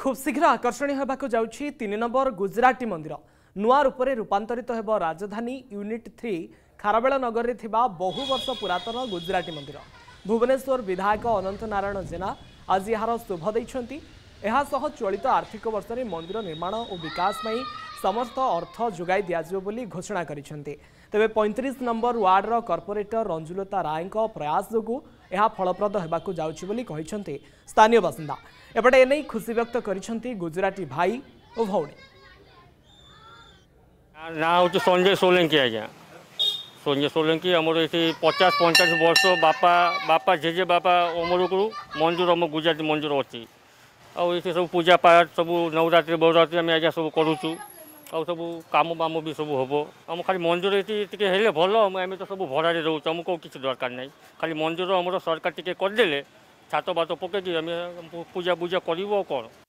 খুব শীঘ্র আকর্ষণীয় হওয়া যাচ্ছে তিন নম্বর গুজরাটি মন্দির নূয়া রূপে রূপান্তরিত হব রাজধানী ইউনিট থ্রি খারবেল নগরের বহু বর্ষ পুরাতন গুজরাটি মন্দির ভুবনেশ্বর বিধায়ক অনন্ত নারায়ণ জেলা আজ এর শুভ দিয়েছেন এসহ চলিত আর্থিক বর্ষে মন্দির নির্মাণ ও বিকাশ পাই ସମସ୍ତ ଅର୍ଥ ଯୋଗାଇ ଦିଆଯିବ ବୋଲି ଘୋଷଣା କରିଛନ୍ତି ତେବେ ପଇଁତିରିଶ ନମ୍ବର ୱାର୍ଡର କର୍ପୋରେଟର ରଞ୍ଜୁଲତା ରାୟଙ୍କ ପ୍ରୟାସ ଯୋଗୁଁ ଏହା ଫଳପ୍ରଦ ହେବାକୁ ଯାଉଛି ବୋଲି କହିଛନ୍ତି ସ୍ଥାନୀୟ ବାସିନ୍ଦା ଏପଟେ ଏନେଇ ଖୁସି ବ୍ୟକ୍ତ କରିଛନ୍ତି ଗୁଜୁରାଟୀ ଭାଇ ଓ ଭଉଣୀ ନାଁ ହେଉଛି ସଞ୍ଜୟ ସୋଲଙ୍କି ଆଜ୍ଞା ସଞ୍ଜୟ ସୋଲଙ୍କି ଆମର ଏଠି ପଚାଶ ପଞ୍ଚାଶ ବର୍ଷ ବାପା ବାପା ଜେଜେ ବାପା ଅମରକୁ ମଞ୍ଜୁର ଆମ ଗୁଜୁରାଟୀ ମଞ୍ଜୁର ଅଛି ଆଉ ଏଠି ସବୁ ପୂଜାପାଠ ସବୁ ନବରାତ୍ରି ବରରାତ୍ରି ଆମେ ଆଜ୍ଞା ସବୁ କରୁଛୁ ଆଉ ସବୁ କାମ ବାମ ବି ସବୁ ହେବ ଆମ ଖାଲି ମଞ୍ଜୁର ଏଠି ଟିକେ ହେଲେ ଭଲ ଆମେ ତ ସବୁ ଭଡ଼ାରେ ରହୁଛୁ ଆମକୁ ଆଉ କିଛି ଦରକାର ନାହିଁ ଖାଲି ମଞ୍ଜୁର ଆମର ସରକାର ଟିକେ କରିଦେଲେ ଛାତ ବାତ ପକେଇକି ଆମେ ପୂଜା ପୂଜା କରିବୁ ଆଉ କ'ଣ